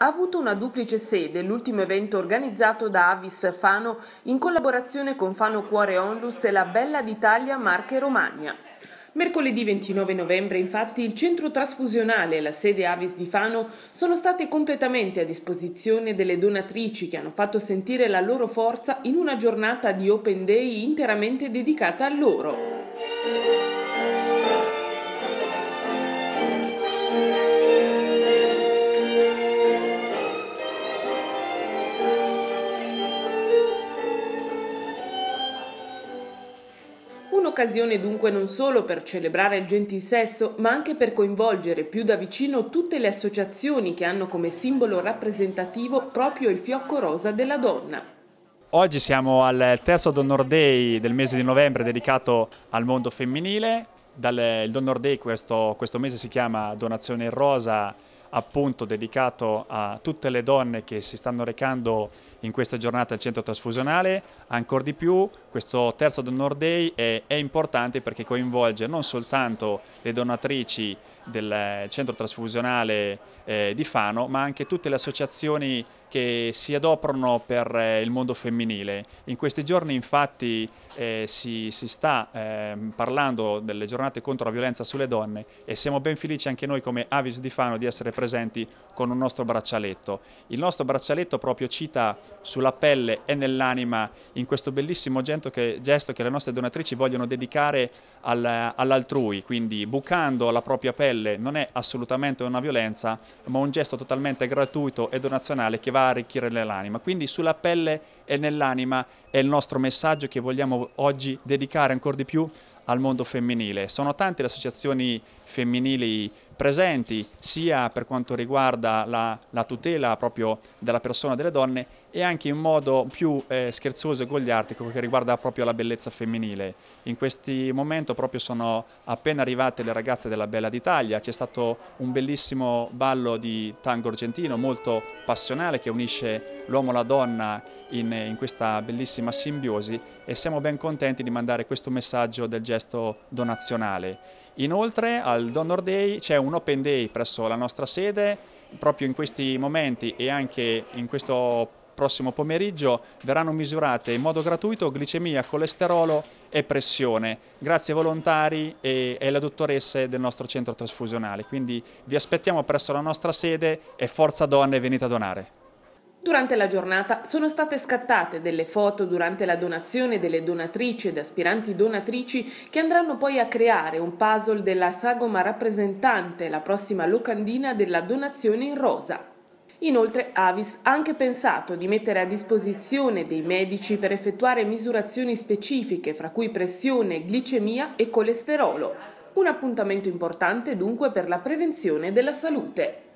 Ha avuto una duplice sede l'ultimo evento organizzato da Avis Fano in collaborazione con Fano Cuore Onlus e la Bella d'Italia Marche Romagna. Mercoledì 29 novembre, infatti, il centro trasfusionale e la sede Avis di Fano sono state completamente a disposizione delle donatrici che hanno fatto sentire la loro forza in una giornata di Open Day interamente dedicata a loro. Un'occasione dunque non solo per celebrare il gentilsesso, ma anche per coinvolgere più da vicino tutte le associazioni che hanno come simbolo rappresentativo proprio il fiocco rosa della donna. Oggi siamo al terzo Donor Day del mese di novembre dedicato al mondo femminile. Dal, il Donor Day questo, questo mese si chiama Donazione in Rosa appunto dedicato a tutte le donne che si stanno recando in questa giornata al centro trasfusionale, ancora di più questo terzo Donor Day è, è importante perché coinvolge non soltanto le donatrici del centro trasfusionale eh, di Fano, ma anche tutte le associazioni che si adoperano per eh, il mondo femminile. In questi giorni infatti eh, si, si, sta ehm, parlando delle giornate contro la violenza sulle donne e siamo ben felici anche noi come Avis di Fano di essere presenti con un nostro braccialetto. Il nostro braccialetto proprio cita sulla pelle e nell'anima in questo bellissimo gesto che, gesto che le nostre donatrici vogliono dedicare al, all'altrui, quindi bucando la propria pelle querele non è assolutamente una violenza, ma un gesto totalmente gratuito e donazionale che va a arricchire l'anima. Quindi sulla pelle e nell'anima è il nostro messaggio che vogliamo oggi dedicare ancora di più al mondo femminile. Sono tante le associazioni femminili presenti sia per quanto riguarda la, la tutela proprio della persona delle donne e anche in modo più eh, scherzoso e gogliartico che riguarda proprio la bellezza femminile. In questi momenti proprio sono appena arrivate le ragazze della Bella d'Italia, c'è stato un bellissimo ballo di tango argentino molto passionale che unisce l'uomo e la donna in, in questa bellissima simbiosi e siamo ben contenti di mandare questo messaggio del gesto donazionale. Inoltre al Donor Day c'è un Open Day presso la nostra sede, proprio in questi momenti e anche in questo prossimo pomeriggio verranno misurate in modo gratuito glicemia, colesterolo e pressione, grazie ai volontari e, e alle dottoresse del nostro centro trasfusionale. Quindi vi aspettiamo presso la nostra sede e forza donne venite a donare. Durante la giornata sono state scattate delle foto durante la donazione delle donatrici ed aspiranti donatrici che andranno poi a creare un puzzle della sagoma rappresentante la prossima locandina della donazione in rosa. Inoltre Avis ha anche pensato di mettere a disposizione dei medici per effettuare misurazioni specifiche fra cui pressione, glicemia e colesterolo. Un appuntamento importante dunque per la prevenzione della salute.